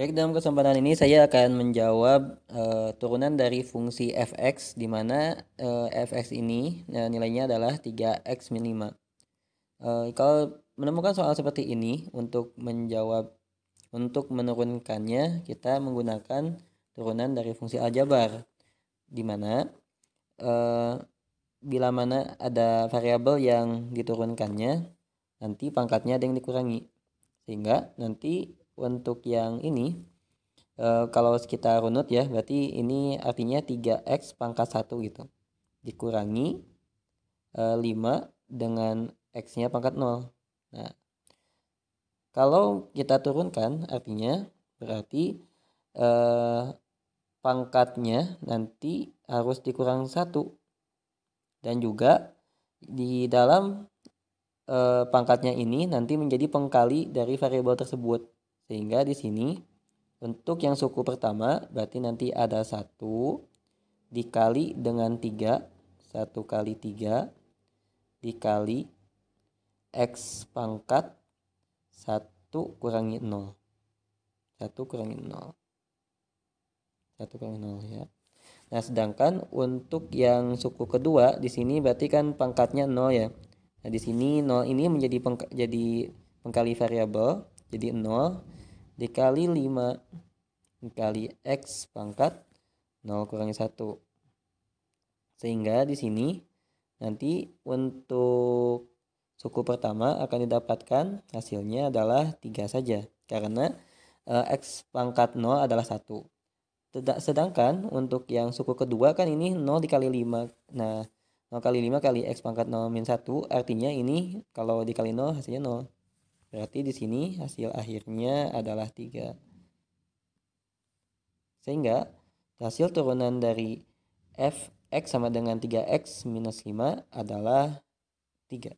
Baik, dalam kesempatan ini saya akan menjawab uh, turunan dari fungsi fx di mana uh, eh, fx ini uh, nilainya adalah 3x min 5. Uh, kalau menemukan soal seperti ini untuk menjawab untuk menurunkannya kita menggunakan turunan dari fungsi aljabar di mana uh, bila mana ada variabel yang diturunkannya nanti pangkatnya ada yang dikurangi sehingga nanti untuk yang ini e, kalau kita runut ya berarti ini artinya 3x pangkat 1 gitu dikurangi e, eh, 5 dengan x-nya pangkat 0 nah kalau kita turunkan artinya berarti e, pangkatnya nanti harus dikurang satu dan juga di dalam e, pangkatnya ini nanti menjadi pengkali dari variabel tersebut sehingga di sini untuk yang suku pertama berarti nanti ada satu dikali dengan tiga satu kali tiga dikali X pangkat satu kurangi nol satu kurangi nol satu kurangi nol ya. Nah, sedangkan untuk yang suku kedua di sini berarti kan pangkatnya nol ya. Nah, di sini nol ini menjadi pengka, jadi pengkali variabel jadi nol dikali 5 dikali X pangkat 0 kurangi 1. Sehingga di sini nanti untuk suku pertama akan didapatkan hasilnya adalah 3 saja karena e, X pangkat 0 adalah 1. Sedangkan untuk yang suku kedua kan ini 0 dikali 5. Nah, 0 kali 5 kali X pangkat 0 min 1 artinya ini kalau dikali 0 hasilnya 0. Berarti di sini hasil akhirnya adalah 3. Sehingga hasil turunan dari f x sama dengan 3x minus 5 adalah 3.